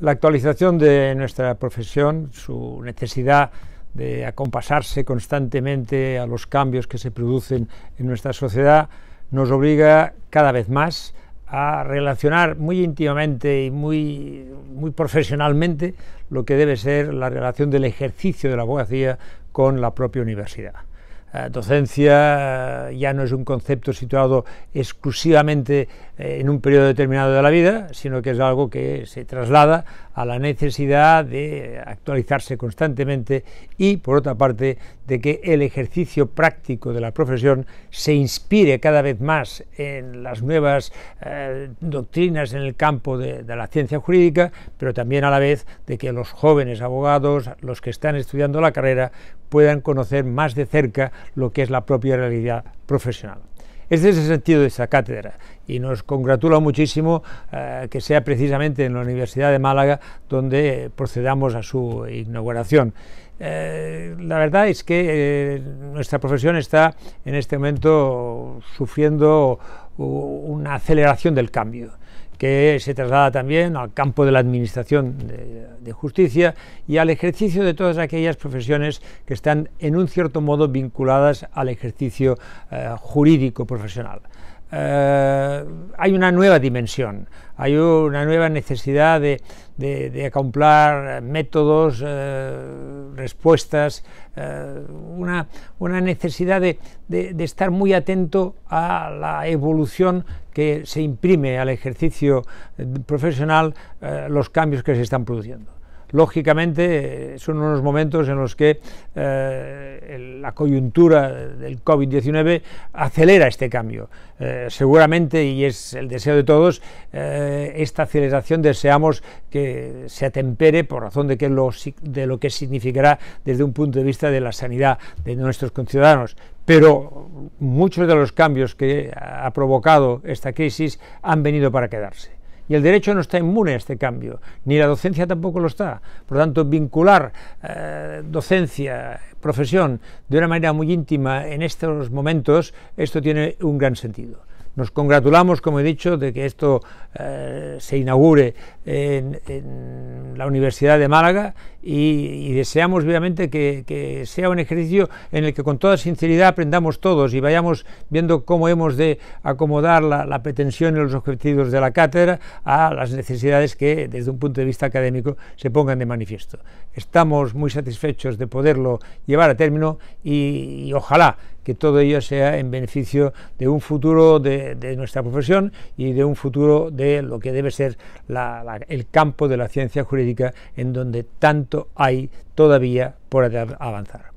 La actualización de nuestra profesión, su necesidad de acompasarse constantemente a los cambios que se producen en nuestra sociedad, nos obliga cada vez más a relacionar muy íntimamente y muy, muy profesionalmente lo que debe ser la relación del ejercicio de la abogacía con la propia universidad. Eh, docencia eh, ya no es un concepto situado exclusivamente eh, en un periodo determinado de la vida, sino que es algo que se traslada a la necesidad de actualizarse constantemente y, por otra parte, de que el ejercicio práctico de la profesión se inspire cada vez más en las nuevas doctrinas en el campo de la ciencia jurídica, pero también a la vez de que los jóvenes abogados, los que están estudiando la carrera, puedan conocer más de cerca lo que es la propia realidad profesional. Este es el sentido de esta cátedra y nos congratula muchísimo eh, que sea precisamente en la Universidad de Málaga donde procedamos a su inauguración. Eh, la verdad es que eh, nuestra profesión está en este momento sufriendo una aceleración del cambio que se traslada también al campo de la administración de, justicia y al ejercicio de todas aquellas profesiones que están en un cierto modo vinculadas al ejercicio eh, jurídico profesional. hay una nueva dimensión, hay una nueva necesidad de, de, métodos, respuestas, eh, una, una, necesidad de, estar muy atento a la evolución que se imprime al ejercicio eh, profesional, eh, los cambios que se están produciendo. Lógicamente, eh, son unos momentos en los que eh, la coyuntura del COVID-19 acelera este cambio. Eh, seguramente, y es el deseo de todos, esta aceleración deseamos que se atempere por razón de, lo, de lo que significará desde un punto de vista de la sanidad de nuestros conciudadanos pero muchos de los cambios que ha provocado esta crisis han venido para quedarse. Y el derecho no está inmune a este cambio, ni la docencia tampoco lo está. Por lo tanto, vincular eh, docencia, profesión, de una manera muy íntima en estos momentos, esto tiene un gran sentido. Nos congratulamos, como he dicho, de que esto eh, se inaugure en la Universidad de Málaga y, deseamos obviamente que, sea un ejercicio en el que con toda sinceridad aprendamos todos y vayamos viendo cómo hemos de acomodar la, pretensión y los objetivos de la cátedra a las necesidades que desde un punto de vista académico se pongan de manifiesto. Estamos muy satisfechos de poderlo llevar a término y, ojalá que todo ello sea en beneficio de un futuro de, nuestra profesión y de un futuro de lo que debe ser el campo de la ciencia jurídica en donde tanto hay todavía por avanzar.